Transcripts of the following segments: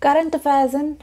current affairs in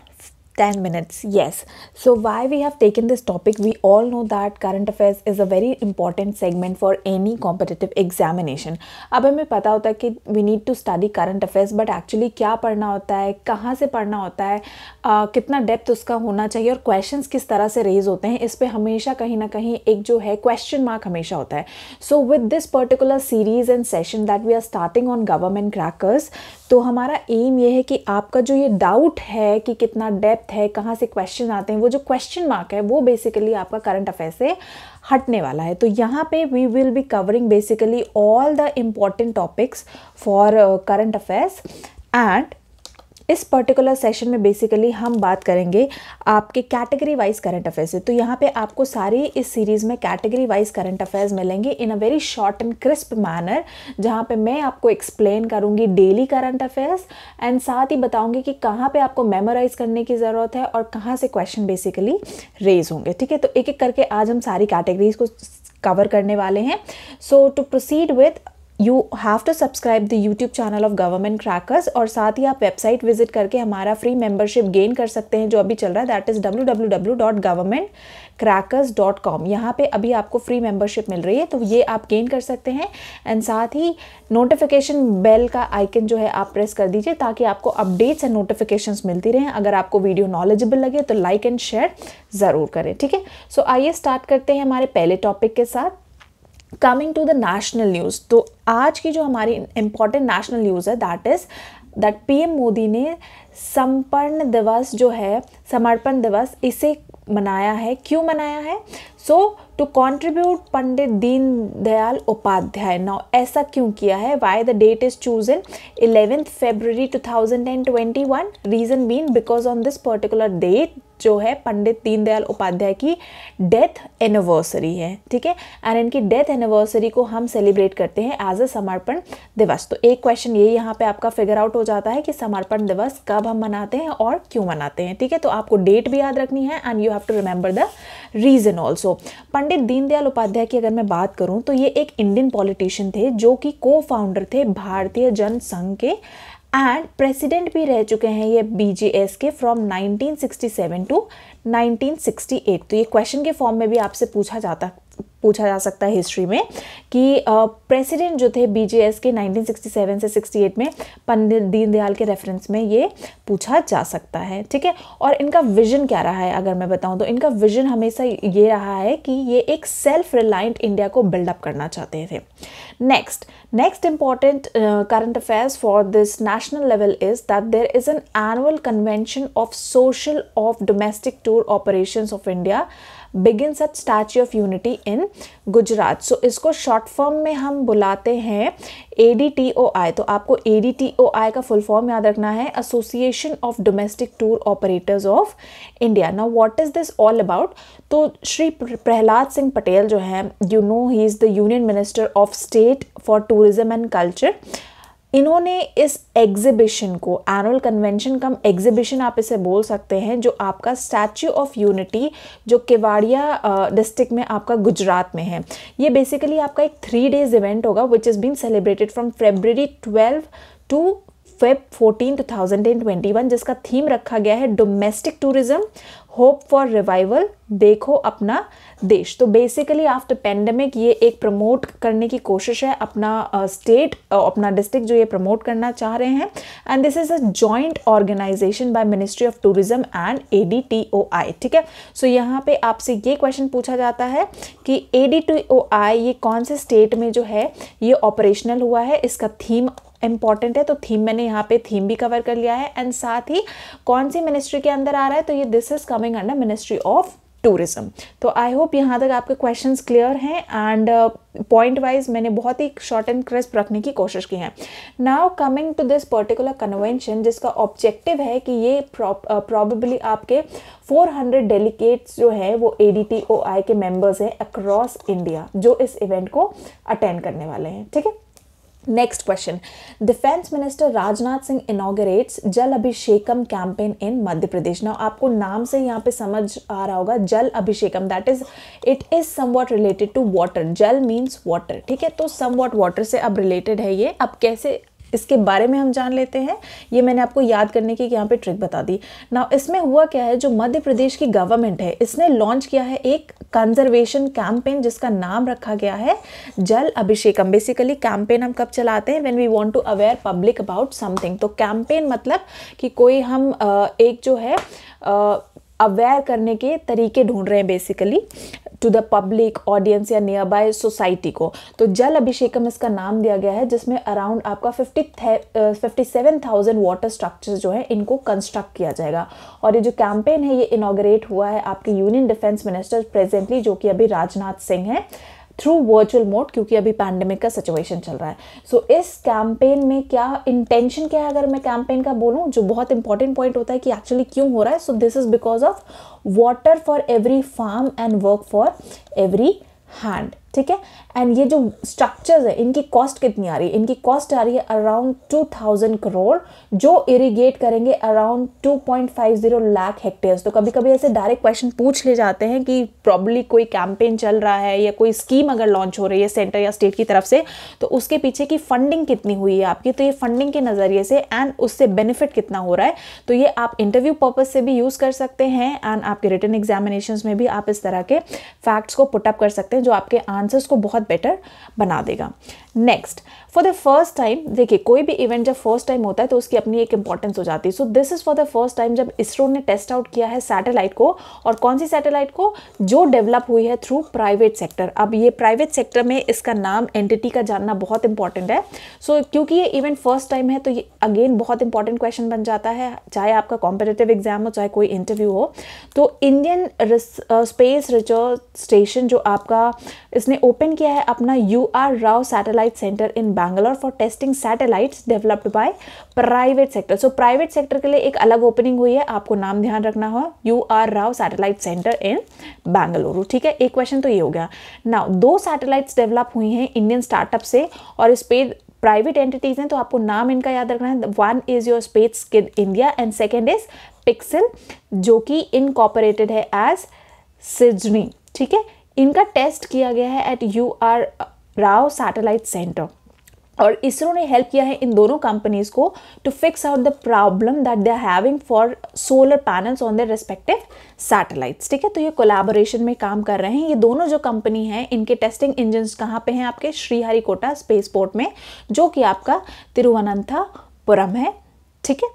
10 minutes yes so why we have taken this topic we all know that current affairs is a very important segment for any competitive examination अब हमें पता होता है कि we need to study current affairs but actually क्या पढ़ना होता है कहाँ से पढ़ना होता है आ, कितना डेप्थ उसका होना चाहिए और questions किस तरह से रेज होते हैं इस पर हमेशा कहीं ना कहीं एक जो है क्वेश्चन मार्क हमेशा होता है so with this particular series and session that we are starting on government crackers तो हमारा एम ये है कि आपका जो ये डाउट है कि कितना डेप्थ है कहाँ से क्वेश्चन आते हैं वो जो क्वेश्चन मार्क है वो बेसिकली आपका करंट अफेयर से हटने वाला है तो यहाँ पे we will be covering basically all the important topics for current affairs and इस पर्टिकुलर सेशन में बेसिकली हम बात करेंगे आपके कैटेगरी वाइज करंट अफेयर्स से तो यहाँ पे आपको सारी इस सीरीज़ में कैटेगरी वाइज करंट अफेयर्स मिलेंगे in a very short and crisp manner जहाँ पे मैं आपको एक्सप्लेन करूँगी डेली करंट अफेयर्स एंड साथ ही बताऊँगी कि कहाँ पे आपको मेमोराइज करने की ज़रूरत है और कहाँ से क्वेश्चन बेसिकली रेज होंगे ठीक है तो एक एक करके आज हम सारी कैटेगरीज को कवर करने वाले हैं so to proceed with you have to subscribe the YouTube channel of government crackers और साथ ही आप वेबसाइट विजिट करके हमारा फ्री मेंबरशिप गेन कर सकते हैं जो अभी चल रहा है that is W W W dot government crackers dot com यहाँ पर अभी आपको फ्री मेंबरशिप मिल रही है तो ये आप गेन कर सकते हैं एंड साथ ही नोटिफिकेशन बेल का आइकन जो है आप प्रेस कर दीजिए ताकि आपको अपडेट्स एंड नोटिफिकेशन मिलती रहें अगर आपको वीडियो नॉलेजेबल लगे तो लाइक एंड शेयर ज़रूर करें ठीक है सो आइए स्टार्ट करते हैं हमारे पहले टॉपिक के साथ coming to the national news तो आज की जो हमारी इंपॉर्टेंट नेशनल न्यूज़ है that is that PM Modi ने समर्पण दिवस जो है समर्पण दिवस इसे मनाया है क्यों मनाया है so to contribute Pandit Deendayal Upadhyaya now ऐसा क्यों किया है why the date is chose in eleventh February two thousand and twenty one reason been because on this particular date जो है पंडित दीनदयाल उपाध्याय की डेथ एनिवर्सरी है ठीक है एंड इनकी डेथ एनिवर्सरी को हम सेलिब्रेट करते हैं एज अ समर्पण दिवस तो एक क्वेश्चन ये यहाँ पे आपका फिगर आउट हो जाता है कि समर्पण दिवस कब हम मनाते हैं और क्यों मनाते हैं ठीक है तो आपको डेट भी याद रखनी है and you have to remember the reason also Pandit Deendayal Upadhyaya की अगर मैं बात करूं तो ये एक इंडियन पॉलिटिशियन थे जो कि को फाउंडर थे भारतीय जन संघ के एंड प्रेसिडेंट भी रह चुके हैं ये बीजेएस के फ्रॉम 1967 टू 1968 तो ये क्वेश्चन के फॉर्म में भी आपसे पूछा जाता पूछा जा सकता है हिस्ट्री में कि प्रेसिडेंट जो थे बीजेएस के 1967 से 68 में पंडित दीनदयाल के रेफरेंस में ये पूछा जा सकता है ठीक है और इनका विजन क्या रहा है अगर मैं बताऊं तो इनका विजन हमेशा ये रहा है कि ये एक सेल्फ रिलायंट इंडिया को बिल्डअप करना चाहते थे Next, next important uh, current affairs for this national level is that there is an annual convention of social of domestic tour operations of India begins at Statue of Unity in Gujarat so इसको short form में हम बुलाते हैं ए D T O आई तो आपको ए D T O आई का full form याद रखना है association of domestic tour operators of India now what is this all about तो श्री प्रहलाद सिंह पटेल जो है you know he is the union minister of state state for tourism and culture इन्होंने इस exhibition को एनुअल कन्वेंशन कम exhibition आप इसे बोल सकते हैं जो आपका स्टैचू ऑफ यूनिटी जो केवाड़िया डिस्ट्रिक्ट में आपका गुजरात में है ये बेसिकली आपका एक थ्री डेज इवेंट होगा which is been celebrated from February twelve to Feb twenty one जिसका थीम रखा गया है domestic tourism hope for revival देखो अपना देश तो बेसिकली आफ्टर पेंडेमिक ये एक प्रमोट करने की कोशिश है अपना स्टेट uh, uh, अपना डिस्ट्रिक्ट जो ये प्रमोट करना चाह रहे हैं and this is a joint organization by ministry of tourism and A D T O I ठीक है सो so, यहाँ पे आपसे ये क्वेश्चन पूछा जाता है कि ए डी टी ओ आई ये कौन से स्टेट में जो है ये ऑपरेशनल हुआ है इसका थीम इंपॉर्टेंट है तो थीम मैंने यहाँ पे थीम भी कवर कर लिया है एंड साथ ही कौन सी मिनिस्ट्री के अंदर आ रहा है तो ये this is coming under ministry of tourism तो आई होप यहाँ तक आपके क्वेश्चन क्लियर हैं एंड पॉइंट वाइज मैंने बहुत ही शॉर्ट एंड क्रिस्प रखने की कोशिश की है now coming to this particular convention जिसका ऑब्जेक्टिव है कि ये प्रॉबली uh, आपके 400 डेलीगेट्स जो है वो ए के मेंबर्स हैं अक्रॉस इंडिया जो इस इवेंट को अटेंड करने वाले हैं ठीक है next question defence minister Rajnath Singh inaugurates Jal अभिषेकम campaign in मध्य प्रदेश ना आपको नाम से यहाँ पे समझ आ रहा होगा Jal Abhishekam that is it is some somewhat related to water जल मीन्स वाटर ठीक है तो सम वॉट वाटर से अब रिलेटेड है ये अब कैसे इसके बारे में हम जान लेते हैं ये मैंने आपको याद करने की यहाँ पे ट्रिक बता दी ना इसमें हुआ क्या है जो मध्य प्रदेश की गवर्नमेंट है इसने लॉन्च किया है एक कंजर्वेशन कैंपेन जिसका नाम रखा गया है जल अभिषेकम बेसिकली कैंपेन हम कब चलाते हैं when we want to aware public about something तो कैंपेन मतलब कि कोई हम एक जो है अवेयर करने के तरीके ढूंढ रहे हैं basically to the public audience या नियर बाय सोसाइटी को तो जल अभिषेकम इसका नाम दिया गया है जिसमें अराउंड आपका fifty fifty seven thousand water structure जो है इनको कंस्ट्रक्ट किया जाएगा और ये जो कैंपेन है ये इनाग्रेट हुआ है आपके यूनियन डिफेंस मिनिस्टर प्रेजेंटली जो कि अभी राजनाथ सिंह हैं थ्रू वर्चुअल मोड क्योंकि अभी पैंडमिक का सिचुएशन चल रहा है सो so, इस कैंपेन में क्या इंटेंशन क्या है अगर मैं कैंपेन का बोलूँ जो बहुत इंपॉर्टेंट पॉइंट होता है कि एक्चुअली क्यों हो रहा है so this is because of water for every farm and work for every hand ठीक है एंड ये जो स्ट्रक्चर्स है इनकी कॉस्ट कितनी आ रही है इनकी कॉस्ट आ रही है अराउंड टू थाउजेंड करोड़ जो इरीगेट करेंगे around two point five zero lakh hectares तो कभी कभी ऐसे डायरेक्ट क्वेश्चन पूछ ले जाते हैं कि प्रॉब्ली कोई कैंपेन चल रहा है या कोई स्कीम अगर लॉन्च हो रही है सेंटर या स्टेट की तरफ से तो उसके पीछे की फंडिंग कितनी हुई है आपकी तो ये फंडिंग के नज़रिए से एंड उससे बेनिफिट कितना हो रहा है तो ये आप इंटरव्यू पर्पज़ से भी यूज़ कर सकते हैं एंड आपके रिटर्न एग्जामिनेशन में भी आप इस तरह के फैक्ट्स को पुटअप कर सकते हैं जो आपके आंसर आंसर्स को बहुत बेटर बना देगा next for the first time देखिए कोई भी इवेंट जब फर्स्ट टाइम होता है तो उसकी अपनी एक इंपॉर्टेंस हो जाती है so this is for the first time जब इसरो ने टेस्ट आउट किया है सैटेलाइट को और कौन सी सैटेलाइट को जो डेवलप हुई है थ्रू प्राइवेट सेक्टर अब ये प्राइवेट सेक्टर में इसका नाम एंटिटी का जानना बहुत इंपॉर्टेंट है सो so, क्योंकि ये इवेंट फर्स्ट टाइम है तो ये अगेन बहुत इंपॉर्टेंट क्वेश्चन बन जाता है चाहे आपका कॉम्पिटेटिव एग्जाम हो चाहे कोई इंटरव्यू हो तो इंडियन स्पेस रिसर्च स्टेशन जो आपका इसने ओपन किया है अपना U R Rao satellite Satellite Center in Bangalore for testing satellites developed by private sector. So private sector के लिए एक अलग opening हुई है आपको नाम ध्यान रखना हो U R Rao satellite centre in Bengaluru ठीक है एक क्वेश्चन तो ये हो गया ना दो सैटेलाइट्स डेवलप हुई हैं इंडियन स्टार्टअप से और इस पे प्राइवेट एंटिटीज़ हैं तो आपको नाम इनका याद रखना है one is your space kid India and second is Pixxel जो कि इनकॉपरेटेड है एज सिजनी ठीक है इनका टेस्ट किया गया है at U R Rao satellite centre और इसरो ने हेल्प किया है इन दोनों कंपनीज को to fix out the problem that they are having for solar panels on their respective satellites ठीक है तो ये कोलैबोरेशन में काम कर रहे हैं ये दोनों जो कंपनी है इनके टेस्टिंग इंजन्स कहाँ पे हैं आपके श्रीहरिकोटा स्पेस पोर्ट में जो कि आपका तिरुवनंथापुरम है ठीक है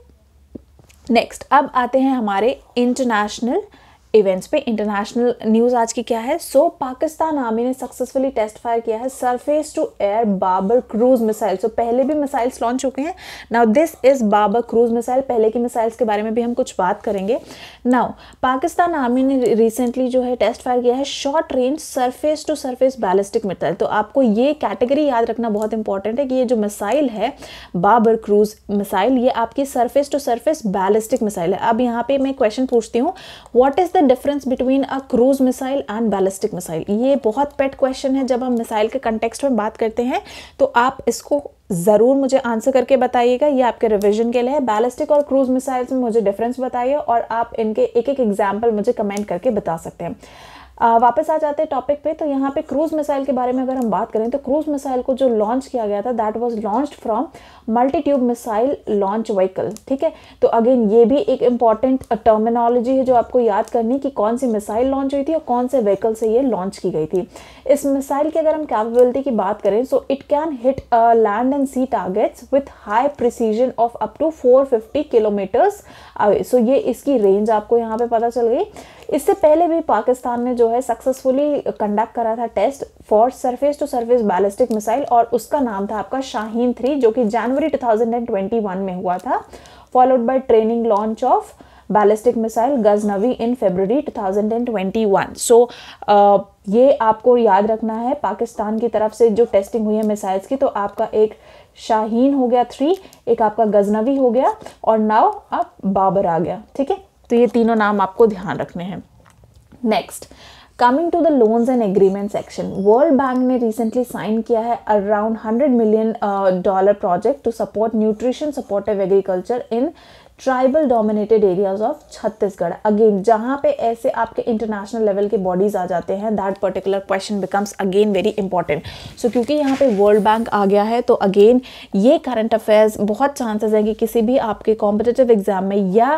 नेक्स्ट अब आते हैं हमारे इंटरनेशनल इवेंट्स पे इंटरनेशनल न्यूज़ आज की क्या है सो पाकिस्तान आर्मी ने सक्सेसफुली टेस्ट फायर किया है surface to air Babur cruise missile so पहले भी मिसाइल्स लॉन्च हो हैं now this is Babur cruise missile पहले की मिसाइल्स के बारे में भी हम कुछ बात करेंगे नाउ पाकिस्तान आर्मी ने रिसेंटली जो है टेस्ट फायर किया है short range surface to surface ballistic missile तो आपको ये कैटेगरी याद रखना बहुत इंपॉर्टेंट है कि ये जो मिसाइल है बाबर क्रूज मिसाइल ये आपकी surface to surface ballistic missile है अब यहाँ पे मैं क्वेश्चन पूछती हूँ what is the difference between a cruise missile and ballistic missile ये बहुत पेट क्वेश्चन है जब हम मिसाइल के कंटेक्सट में बात करते हैं तो आप इसको ज़रूर मुझे आंसर करके बताइएगा ये आपके रिवीजन के लिए है बैलिस्टिक और क्रूज मिसाइल्स में मुझे डिफरेंस बताइए और आप इनके एक एक एग्जाम्पल मुझे कमेंट करके बता सकते हैं आ, वापस आ जाते हैं टॉपिक पे तो यहाँ पे क्रूज मिसाइल के बारे में अगर हम बात करें तो क्रूज मिसाइल को जो लॉन्च किया गया था that was launched from multitube missile launch vehicle ठीक है तो अगेन ये भी एक इम्पॉर्टेंट टर्मिनोलॉजी है जो आपको याद करनी कि कौन सी मिसाइल लॉन्च हुई थी और कौन से व्हीकल से ये लॉन्च की गई थी इस मिसाइल की अगर हम कैपेबिलिटी की बात करें so it can hit land and sea targets with high precision of up to fifty kilometres away so ये इसकी रेंज आपको यहाँ पर पता चल गई इससे पहले भी पाकिस्तान ने जो है सक्सेसफुली कंडक्ट करा था test for surface to surface ballistic missile और उसका नाम था आपका शाहीन थ्री जो कि जनवरी 2021 में हुआ था followed by training launch of ballistic missile Ghaznavi in February 2021 so so, ये आपको याद रखना है पाकिस्तान की तरफ से जो टेस्टिंग हुई है मिसाइल्स की तो आपका एक शाहीन हो गया थ्री एक आपका गजनवी हो गया और नाव अब बाबर आ गया ठीक है तो ये तीनों नाम आपको ध्यान रखने हैं next coming to the loans and agreement section World Bank ने रिसेंटली साइन किया है around hundred million dollar project to support nutrition supportive agriculture in tribal dominated areas of Chhattisgarh again जहाँ पे ऐसे आपके इंटरनेशनल लेवल के बॉडीज आ जाते हैं that particular question becomes again very important so क्योंकि यहाँ पे वर्ल्ड बैंक आ गया है तो अगेन ये करंट अफेयर्स बहुत चांसेस हैं कि किसी भी आपके कॉम्पिटेटिव एग्जाम में या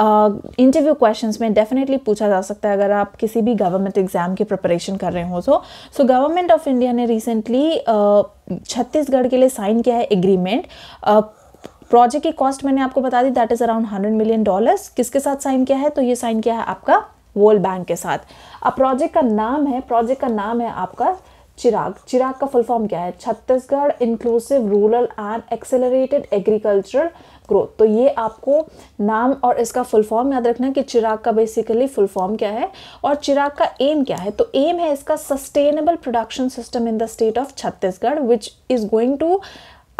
इंटरव्यू uh, क्वेश्चन में डेफिनेटली पूछा जा सकता है अगर आप किसी भी गवर्नमेंट एग्जाम की प्रिपरेशन कर रहे हो तो सो गवर्नमेंट ऑफ इंडिया ने रिसेंटली छत्तीसगढ़ के लिए साइन किया है एग्रीमेंट प्रोजेक्ट की कॉस्ट मैंने आपको बता दी that is around hundred million dollars किसके साथ साइन किया है तो ये साइन किया है आपका वर्ल्ड बैंक के साथ अब प्रोजेक्ट का नाम है प्रोजेक्ट का नाम है आपका चिराग चिराग का फुल फॉर्म क्या है Chhattisgarh inclusive rural and accelerated agricultural growth तो ये आपको नाम और इसका फुल फॉर्म याद रखना है कि चिराग का बेसिकली फुल फॉर्म क्या है और चिराग का एम क्या है तो एम है इसका sustainable production system in the state of Chhattisgarh which is going to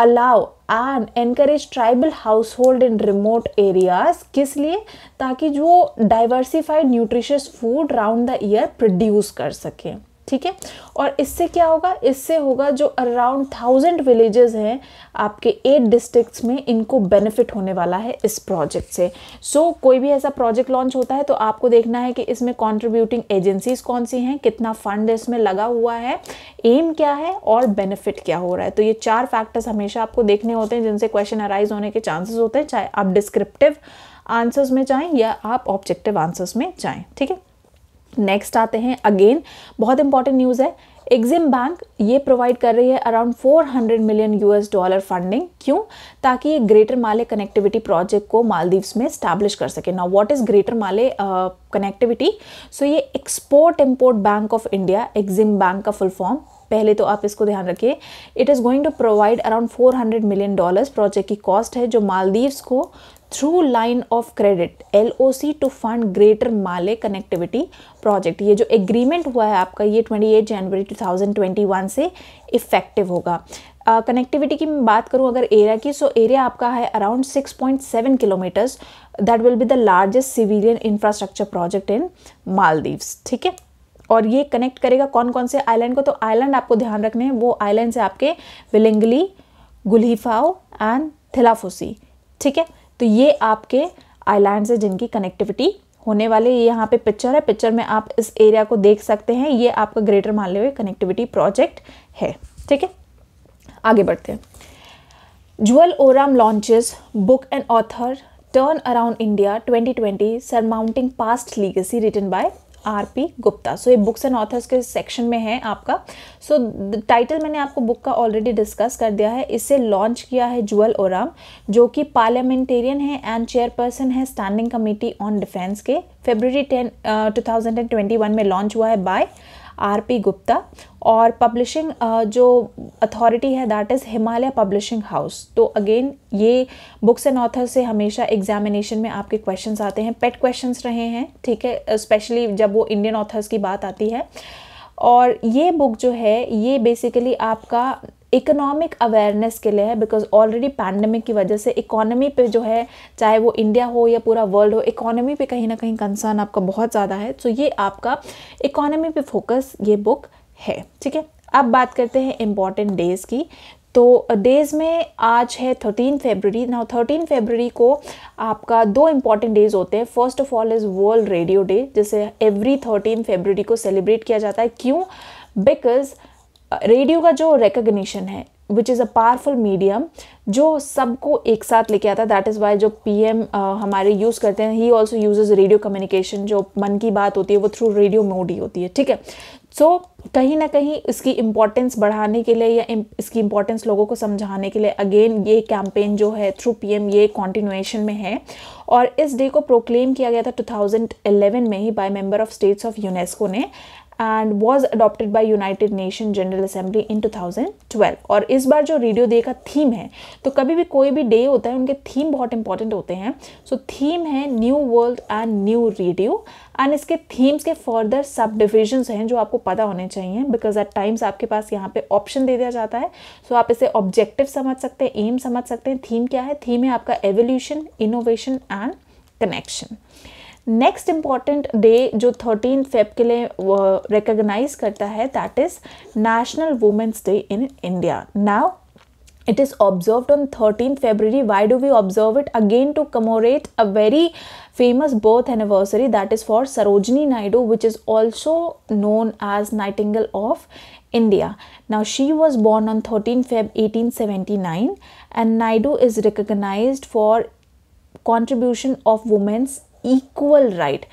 allow and encourage tribal household in remote areas किस लिए ताकि जो diversified nutritious food round the year produce कर सकें ठीक है और इससे क्या होगा इससे होगा जो अराउंड थाउजेंड विलेजेस हैं आपके एट डिस्ट्रिक्ट्स में इनको बेनिफिट होने वाला है इस प्रोजेक्ट से सो so, कोई भी ऐसा प्रोजेक्ट लॉन्च होता है तो आपको देखना है कि इसमें कॉन्ट्रीब्यूटिंग एजेंसीज कौन सी हैं कितना फंड इसमें लगा हुआ है एम क्या है और बेनिफिट क्या हो रहा है तो ये चार फैक्टर्स हमेशा आपको देखने होते हैं जिनसे क्वेश्चन अराइज होने के चांसेस होते हैं चाहे आप डिस्क्रिप्टिव आंसर्स में जाएँ या आप ऑब्जेक्टिव आंसर्स में जाएँ ठीक है नेक्स्ट आते हैं अगेन बहुत इंपॉर्टेंट न्यूज़ है एग्जिम बैंक ये प्रोवाइड कर रही है around 400 million US dollar funding क्यों ताकि ये ग्रेटर माले कनेक्टिविटी प्रोजेक्ट को मालदीव्स में स्टैब्लिश कर सके ना what is greater Male connectivity so ये export import bank of India EXIM bank का फुल फॉर्म पहले तो आप इसको ध्यान रखिए it is going to provide around 400 million dollars project की कॉस्ट है जो मालदीव्स को through line of credit L O C to fund greater Male connectivity project ये जो एग्रीमेंट हुआ है आपका ये twenty eight January two thousand twenty one से इफ़ेक्टिव होगा कनेक्टिविटी uh, की मैं बात करूँ अगर एरिया की सो so एरिया आपका है around six point seven kilometres that will be the largest civilian infrastructure project in Maldives ठीक है और ये कनेक्ट करेगा कौन कौन से आइलैंड को तो आइलैंड आपको ध्यान रखने हैं वो आइलैंड है आपके विलिंगली गुल्हीफाओ एंड थिलाफोसी ठीक है तो ये आपके आइलैंड्स हैं जिनकी कनेक्टिविटी होने वाले ये यहाँ पे पिक्चर है पिक्चर में आप इस एरिया को देख सकते हैं ये आपका ग्रेटर मालय कनेक्टिविटी प्रोजेक्ट है ठीक है आगे बढ़ते हैं Jual Oram launches book and author turn around India 2020 surmounting past legacy written by R P Gupta so ये बुक्स एंड ऑथर्स के सेक्शन में है आपका सो so, टाइटल मैंने आपको बुक का ऑलरेडी डिस्कस कर दिया है इसे लॉन्च किया है जुअल ओराम जो कि पार्लियामेंटेरियन है एंड चेयरपर्सन है स्टैंडिंग कमेटी ऑन डिफेंस के फेब्रवरी टेन टू में लॉन्च हुआ है बाय आर पी गुप्ता और पब्लिशिंग जो अथॉरिटी है that is Himalaya publishing house तो अगेन ये बुक्स एंड ऑथर से हमेशा एग्जामिनेशन में आपके क्वेश्चन आते हैं पेट क्वेश्चन रहे हैं ठीक है स्पेशली जब वो इंडियन ऑथर्स की बात आती है और ये बुक जो है ये बेसिकली आपका इकोनॉमिक अवेयरनेस के लिए है बिकॉज ऑलरेडी पैंडमिक की वजह से इकोनॉमी पे जो है चाहे वो इंडिया हो या पूरा वर्ल्ड हो इकोनॉमी पे कहीं ना कहीं कंसर्न आपका बहुत ज़्यादा है तो ये आपका इकोनॉमी पे फोकस ये बुक है ठीक है अब बात करते हैं इम्पॉर्टेंट डेज़ की तो डेज़ में आज है थर्टीन फेबररी ना थर्टीन फेबररी को आपका दो इम्पॉर्टेंट डेज़ होते हैं first of all is world radio day जिसे एवरी थर्टीन फेबररी को सेलिब्रेट किया जाता है क्यों बिकॉज रेडियो का जो रिकग्निशन है which is a powerful medium जो सबको एक साथ लेके आता है दैट इज़ वाई जो पी एम हमारे यूज़ करते हैं he also uses radio communication जो मन की बात होती है वो थ्रू रेडियो मोड ही होती है ठीक है सो कहीं ना कहीं इसकी इम्पोर्टेंस बढ़ाने के लिए या इसकी इम्पोर्टेंस लोगों को समझाने के लिए अगेन ये कैंपेन जो है थ्रू पी एम ये कॉन्टिन्यूएशन में है और इस डे को प्रोक्लेम किया गया था टू थाउजेंड एलेवन में ही by member of states of UNESCO ने and was adopted by United Nation General Assembly in two thousand twelve और इस बार जो रेडियो डे का थीम है तो कभी भी कोई भी डे होता है उनके थीम बहुत इंपॉर्टेंट होते हैं सो so, थीम है new world and new radio and इसके थीम्स के फर्दर सब डिविजन्स हैं जो आपको पता होने चाहिए बिकॉज एट टाइम्स आपके पास यहाँ पे ऑप्शन दे दिया जाता है सो so, आप इसे ऑब्जेक्टिव समझ सकते हैं एम समझ सकते हैं थीम क्या है थीम है आपका evolution innovation and connection next important day जो थर्टीन फेब के लिए रिकोगनाइज करता है that is national women's day in India now it is observe on thirteen February why do we observe it again to commemorate a very famous birth anniversary that is for Sarojini Naidu which is also known as nightingale of India now she was born on thirteen Feb eighteen seventy nine and Naidu is recognise for contribution of women's equal right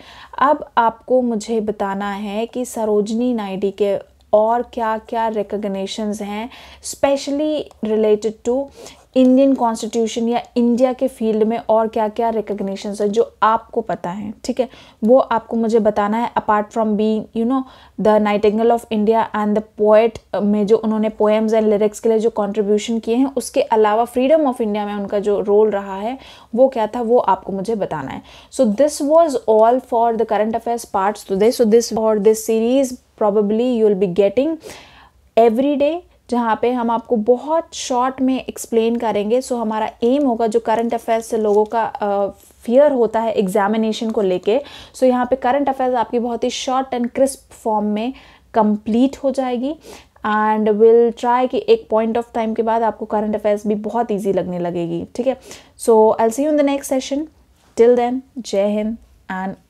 अब आपको मुझे बताना है कि सरोजनी नायडू के और क्या क्या रिकग्निशंस हैं specially related to Indian constitution या इंडिया के फील्ड में और क्या क्या रिकग्निशंस है जो आपको पता है ठीक है वो आपको मुझे बताना है apart from be you know the angle of India and the poet में जो उन्होंने पोएम्स एंड लिरिक्स के लिए जो कॉन्ट्रीब्यूशन किए हैं उसके अलावा फ्रीडम ऑफ इंडिया में उनका जो रोल रहा है वो क्या था वो आपको मुझे बताना है so this was all for the current affairs parts today so this और this series probably you will be getting every day जहाँ पे हम आपको बहुत शॉर्ट में एक्सप्लेन करेंगे सो हमारा एम होगा जो करंट अफेयर्स से लोगों का फियर होता है एग्जामिनेशन को लेके सो यहाँ पे करंट अफेयर्स आपकी बहुत ही शॉर्ट एंड क्रिस्प फॉर्म में कंप्लीट हो जाएगी एंड विल ट्राई कि एक पॉइंट ऑफ टाइम के बाद आपको करंट अफेयर्स भी बहुत ईजी लगने लगेगी ठीक है so I see you in the next session till then जय हिंद एंड